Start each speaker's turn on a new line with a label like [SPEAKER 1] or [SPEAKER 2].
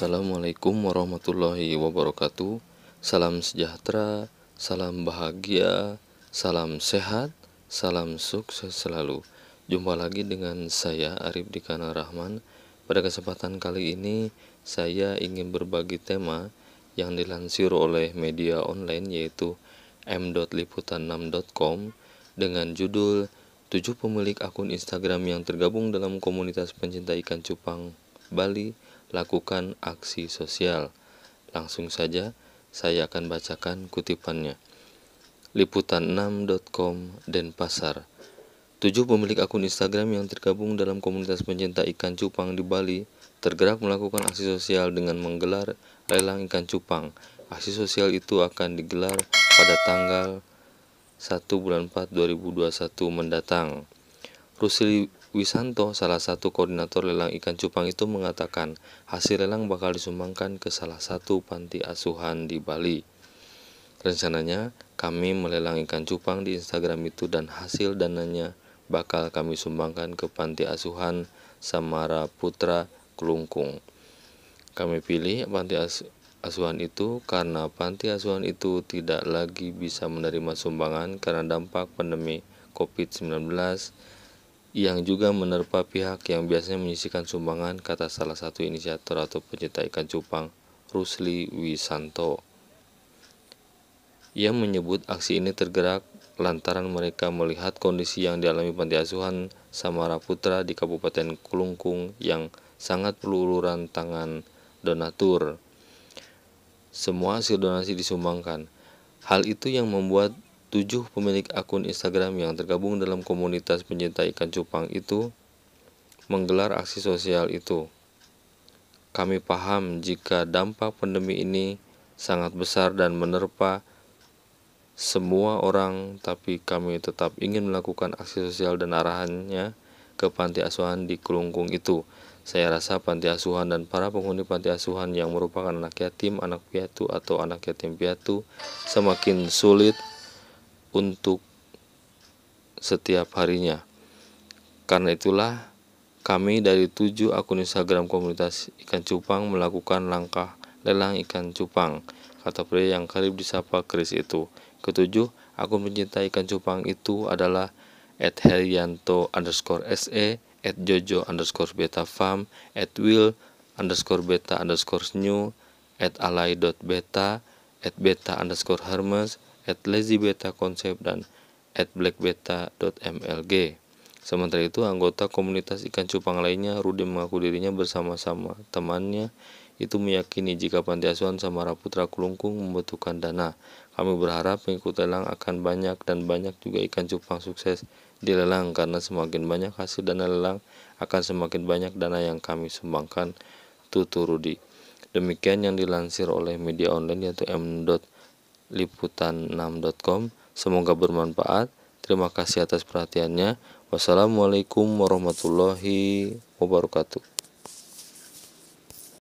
[SPEAKER 1] Assalamualaikum warahmatullahi wabarakatuh. Salam sejahtera, salam bahagia, salam sehat, salam sukses selalu. Jumpa lagi dengan saya Arif Dikana Rahman. Pada kesempatan kali ini saya ingin berbagi tema yang dilansir oleh media online yaitu m.liputan6.com dengan judul 7 pemilik akun Instagram yang tergabung dalam komunitas pencinta ikan cupang Bali lakukan aksi sosial. Langsung saja saya akan bacakan kutipannya. Liputan6.com Denpasar Tujuh pemilik akun Instagram yang tergabung dalam komunitas pencinta ikan cupang di Bali tergerak melakukan aksi sosial dengan menggelar lelang ikan cupang. Aksi sosial itu akan digelar pada tanggal 1 bulan 4 2021 mendatang. Rusli Wisanto, salah satu koordinator lelang ikan cupang itu mengatakan hasil lelang bakal disumbangkan ke salah satu panti asuhan di Bali. Rencananya kami melelang ikan cupang di Instagram itu dan hasil dananya bakal kami sumbangkan ke panti asuhan Samara Putra Kelungkung. Kami pilih panti asuhan asuhan itu karena panti asuhan itu tidak lagi bisa menerima sumbangan karena dampak pandemi COVID-19 yang juga menerpa pihak yang biasanya menyisikan sumbangan kata salah satu inisiator atau pencinta ikan cupang Rusli Wisanto. Ia menyebut aksi ini tergerak lantaran mereka melihat kondisi yang dialami panti asuhan Samara Putra di Kabupaten Kulungkung yang sangat perlu uluran tangan donatur. Semua hasil donasi disumbangkan. Hal itu yang membuat tujuh pemilik akun Instagram yang tergabung dalam komunitas pencinta ikan cupang itu menggelar aksi sosial itu. Kami paham jika dampak pandemi ini sangat besar dan menerpa semua orang, tapi kami tetap ingin melakukan aksi sosial dan arahannya ke panti asuhan di Kelungkung itu. Saya rasa panti asuhan dan para penghuni panti asuhan yang merupakan anak yatim, anak piatu, atau anak yatim piatu semakin sulit untuk setiap harinya. Karena itulah kami dari tujuh akun Instagram komunitas ikan cupang melakukan langkah lelang ikan cupang, kata pria yang karib disapa Chris itu. Ketujuh, akun pencinta ikan cupang itu adalah at herianto underscore se, at jojo underscore beta farm, at will underscore beta underscore new, at alai beta, at beta underscore hermes, at lazybeta konsep dan at blackbeta.mlg. Sementara itu, anggota komunitas ikan cupang lainnya, Rudi mengaku dirinya bersama-sama temannya itu meyakini jika panti asuhan Samara Putra Kulungkung membutuhkan dana. Kami berharap pengikut lelang akan banyak dan banyak juga ikan cupang sukses di lelang karena semakin banyak hasil dana lelang akan semakin banyak dana yang kami sumbangkan tutur Rudi. Demikian yang dilansir oleh media online yaitu m.com liputan6.com. Semoga bermanfaat. Terima kasih atas perhatiannya. Wassalamualaikum warahmatullahi wabarakatuh.